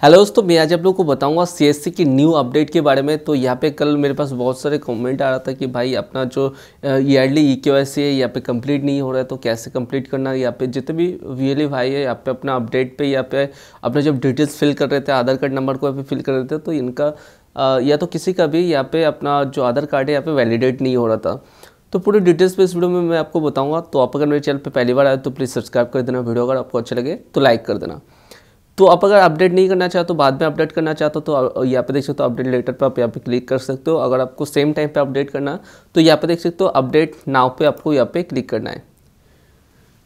hello दोस्तों मैं आज आप लोग को बताऊंगा सीएससी की न्यू अपडेट के बारे में तो यहाँ पे कल मेरे पास बहुत सारे कमेंट आ रहा था कि भाई अपना जो ईयरली ई क्यू है यहाँ पे कंप्लीट नहीं हो रहा है तो कैसे कंप्लीट करना यहाँ पे जितने भी वीएलई भाई है यहाँ पे अपना अपडेट पे यहाँ पे अपना जब डिटेल्स फिल कर रहे थे आधार कार्ड नंबर को यहाँ पे फिल कर रहे थे तो इनका या तो किसी का भी यहाँ पे अपना जो आधार कार्ड है यहाँ पे वैलिडेट नहीं हो रहा था तो पूरे डिटेल्स पे इस वीडियो में मैं आपको बताऊंगा तो आप अगर मेरे चैनल पे पहली बार आए तो प्लीज़ सब्सक्राइब कर देना वीडियो अगर आपको अच्छा लगे तो लाइक कर देना तो आप अगर अपडेट नहीं करना चाहते तो बाद में अपडेट करना चाहते हो तो यहाँ पे देख सकते हो अपडेट लेटर पर आप यहाँ पे क्लिक कर सकते हो अगर आपको सेम टाइम पे अपडेट करना तो यहाँ पे देख सकते हो अपडेट नाव पे आपको यहाँ पे क्लिक करना है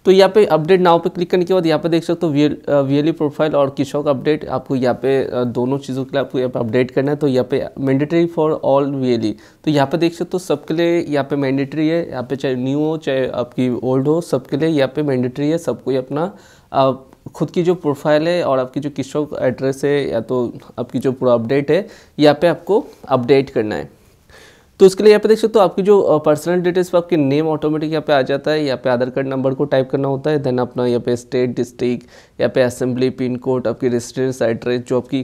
तो यहाँ पे अपडेट नाव पे क्लिक करने के बाद यहाँ पे देख सकते हो वीएलई प्रोफाइल और किशोक अपडेट आपको यहाँ पे दोनों चीज़ों के लिए आपको यहाँ पे अपडेट करना है तो यहाँ पे मैंडेटरी फॉर ऑल वीएलई तो यहाँ पे देख सकते हो सबके लिए यहाँ पे मैंडेटरी है यहाँ पे चाहे न्यू हो चाहे आपकी ओल्ड हो सबके लिए यहाँ पे मैंडेटरी है सबको अपना खुद की जो प्रोफाइल है और आपकी जो किशो एड्रेस है या तो आपकी जो पूरा अपडेट है यहाँ पे आपको अपडेट करना है तो उसके लिए यहाँ पे देख सकते हो तो आपकी जो पर्सनल डिटेल्स पर आपके नेम ऑटोमेटिक यहाँ पे आ जाता है यहाँ पे आधार कार्ड नंबर को टाइप करना होता है देन अपना यहाँ पे स्टेट डिस्ट्रिक्ट यहाँ पे असेंबली पिन कोड आपकी रेजिडेंस एड्रेस जो आपकी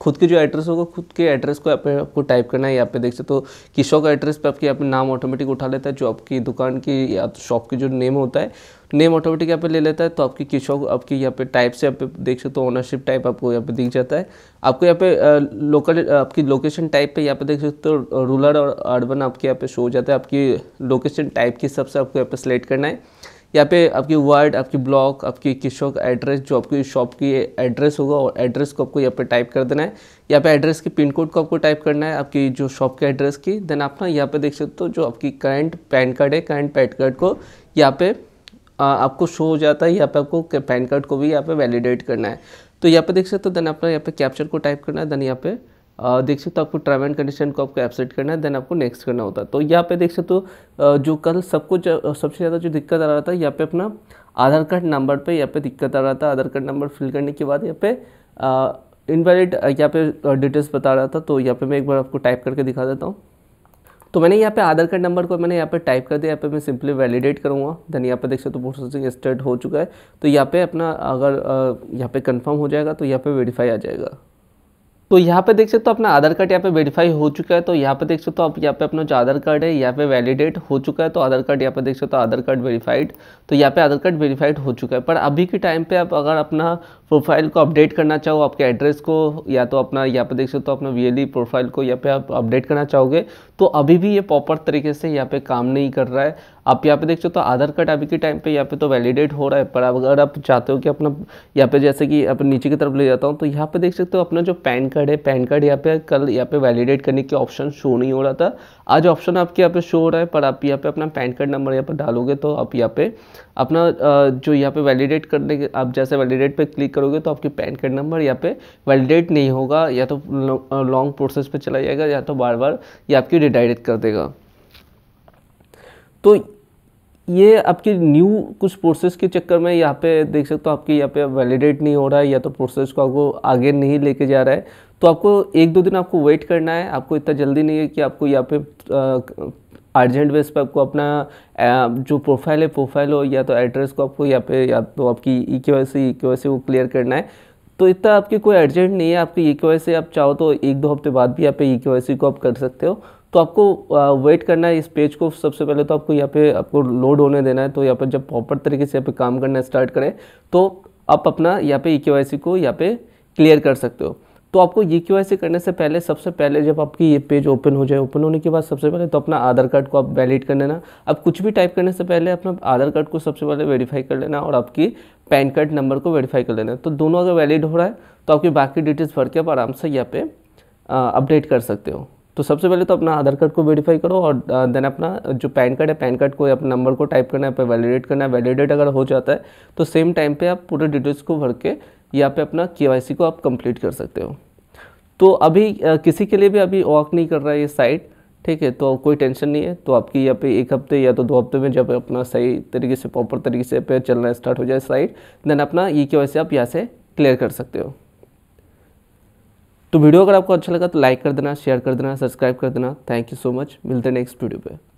खुद के जो एड्रेस होगा खुद के एड्रेस को आप आपको टाइप करना है यहाँ पे देख सकते हो किशो का एड्रेस पे आपके यहाँ पे नाम ऑटोमेटिक उठा लेता है जो आपकी दुकान की या तो शॉप की जो नेम होता है नेम ऑटोमेटिक यहाँ पे ले लेता है तो आपकी किशो आपकी यहाँ पे टाइप से आप पे देख सकते हो ओनरशिप टाइप आपको यहाँ पे दिख जाता है आपको यहाँ पे लोकल आपकी लोकेशन टाइप पे यहाँ पे देख सकते हो रूरल और अर्बन आपके यहाँ पे शो हो जाता है आपकी लोकेशन टाइप के हिसाब से आपको यहाँ पे सेलेक्ट करना है यहाँ पे आपकी वर्ड आपकी ब्लॉक आपकी किशो का एड्रेस जो आपकी शॉप की एड्रेस होगा और एड्रेस को आपको यहाँ पे टाइप कर देना है यहाँ पे एड्रेस की पिन कोड को आपको टाइप करना है आपकी जो शॉप के एड्रेस की देन आप ना यहाँ पे देख सकते हो जो आपकी करंट पैन कार्ड है करंट पैन कार्ड को यहाँ पे आपको शो हो जाता है यहाँ पे आपको पैन कार्ड को भी यहाँ पे वैलिडेट करना है तो यहाँ पे देख सकते हो देन आपका यहाँ पे कैप्चर को टाइप करना है देन यहाँ पे देख सकते हो आपको टर्म एंड कंडीशन को आपको एक्सेप्ट करना है देन आपको नेक्स्ट करना होता है तो यहाँ पे देख सकते हो जो कल सबको सबसे ज़्यादा जो दिक्कत आ रहा था यहाँ पे अपना आधार कार्ड नंबर पे यहाँ पे दिक्कत आ रहा था आधार कार्ड नंबर फिल करने के बाद यहाँ पे इनवैलिड यहाँ पे डिटेल्स बता रहा था तो यहाँ पर मैं एक बार आपको टाइप करके दिखा देता हूँ तो मैंने यहाँ पे आधार कार्ड नंबर को मैंने यहाँ पे टाइप कर दिया यहाँ पे मैं सिंपली वैलिडेट करूँगा देन यहाँ पे देख सकते हो तो प्रोसेसिंग स्टार्ट हो चुका है तो यहाँ पे अपना अगर यहाँ पे कंफर्म हो जाएगा तो यहाँ पे वेरीफाई आ जाएगा तो यहाँ पे देख सकते हो तो अपना आधार कार्ड यहाँ पे वेरीफाई हो चुका है तो यहाँ पे देख सकते हो तो आप यहाँ पे अपना जो आधार कार्ड है यहाँ पे वैलिडेट हो चुका है तो आधार कार्ड यहाँ पे देख सकते हो तो आधार कार्ड वेरीफाइड तो यहाँ पे आधार कार्ड वेरीफाइड हो चुका है पर अभी के टाइम पे आप अगर अपना प्रोफाइल को अपडेट करना चाहो आपके एड्रेस को या तो अपना यहाँ पे देख सकते हो तो अपना वी प्रोफाइल को यहाँ पे आप अपडेट करना चाहोगे तो अभी भी ये प्रॉपर तरीके से यहाँ पे काम नहीं कर रहा है आप यहाँ पे देख सकते हो तो आधार कार्ड अभी के टाइम पे यहाँ पे तो वैलिडेट हो रहा है पर अगर आप चाहते हो कि अपना यहाँ पे जैसे कि आप नीचे की तरफ ले जाता हूँ तो यहाँ पे देख सकते हो अपना जो पैन कार्ड है पैन कार्ड यहाँ पे कल यहाँ पे वैलिडेट करने के ऑप्शन शो नहीं हो रहा था आज ऑप्शन आपके यहाँ पे शो हो रहा है पर आप यहाँ पे अपना पैन कार्ड नंबर यहाँ पर डालोगे तो आप यहाँ पे अपना जो यहाँ पे वैलिडेट करने के आप जैसे वैलिडेट पर क्लिक करोगे तो आपके पैन कार्ड नंबर यहाँ पे वैलिडेट नहीं होगा या तो लॉन्ग प्रोसेस पे चला जाएगा या तो बार बार ये आपकी रिडायरेक्ट कर देगा तो ये आपके न्यू कुछ प्रोसेस के चक्कर में यहाँ पे देख सकते हो आपके यहाँ पे वैलिडेट नहीं हो रहा है या तो प्रोसेस को आपको आगे नहीं लेके जा रहा है तो आपको एक दो दिन आपको वेट करना है आपको इतना जल्दी नहीं है कि आपको यहाँ पे अर्जेंट बेस पर आपको अपना जो प्रोफाइल है प्रोफाइल हो या तो एड्रेस को आपको या पे या तो आपकी ई के वाई सी ई के वाई सी को क्लियर करना है तो इतना आपके कोई अर्जेंट नहीं है आपकी ई के सी e आप चाहो तो एक दो हफ्ते बाद भी यहाँ पे ई e के को आप कर सकते हो तो आपको वेट करना है इस पेज को सबसे पहले तो आपको यहाँ पे आपको लोड होने देना है तो यहाँ पर जब प्रॉपर तरीके से यहाँ पे काम करना स्टार्ट करें तो आप अपना यहाँ पे ई e के को यहाँ पे क्लियर कर सकते हो तो आपको ये ऐसे करने से पहले सबसे पहले जब आपकी ये पेज ओपन हो जाए ओपन होने के बाद सबसे पहले तो अपना आधार कार्ड को आप वैलिड कर लेना आप कुछ भी टाइप करने से पहले अपना आधार कार्ड को सबसे पहले वेरीफाई कर लेना और आपकी पैन कार्ड नंबर को वेरीफाई कर लेना तो दोनों अगर वैलिड हो रहा है तो आपकी बाकी डिटेल्स भर के आप आराम से यहाँ पे अपडेट कर सकते हो तो सबसे पहले तो अपना आधार कार्ड को वेरीफाई करो और देन अपना जो पैन कार्ड है पैन कार्ड को अपना नंबर को टाइप करना है वैलिडेट करना है वैलिडेट अगर हो जाता है तो सेम टाइम पे आप पूरे डिटेल्स को भर के यहाँ पे अपना के को आप कंप्लीट कर सकते हो तो अभी किसी के लिए भी अभी वॉक नहीं कर रहा है ये साइट ठीक है तो कोई टेंशन नहीं है तो आपकी यहाँ पे एक हफ्ते या तो दो हफ्ते में जब अपना सही तरीके से प्रॉपर तरीके से पे चलना स्टार्ट हो जाए साइट देन अपना ई के आप यहाँ से क्लियर कर सकते हो तो वीडियो अगर आपको अच्छा लगा तो लाइक कर देना शेयर कर देना सब्सक्राइब कर देना थैंक यू सो मच मिलते हैं नेक्स्ट वीडियो पर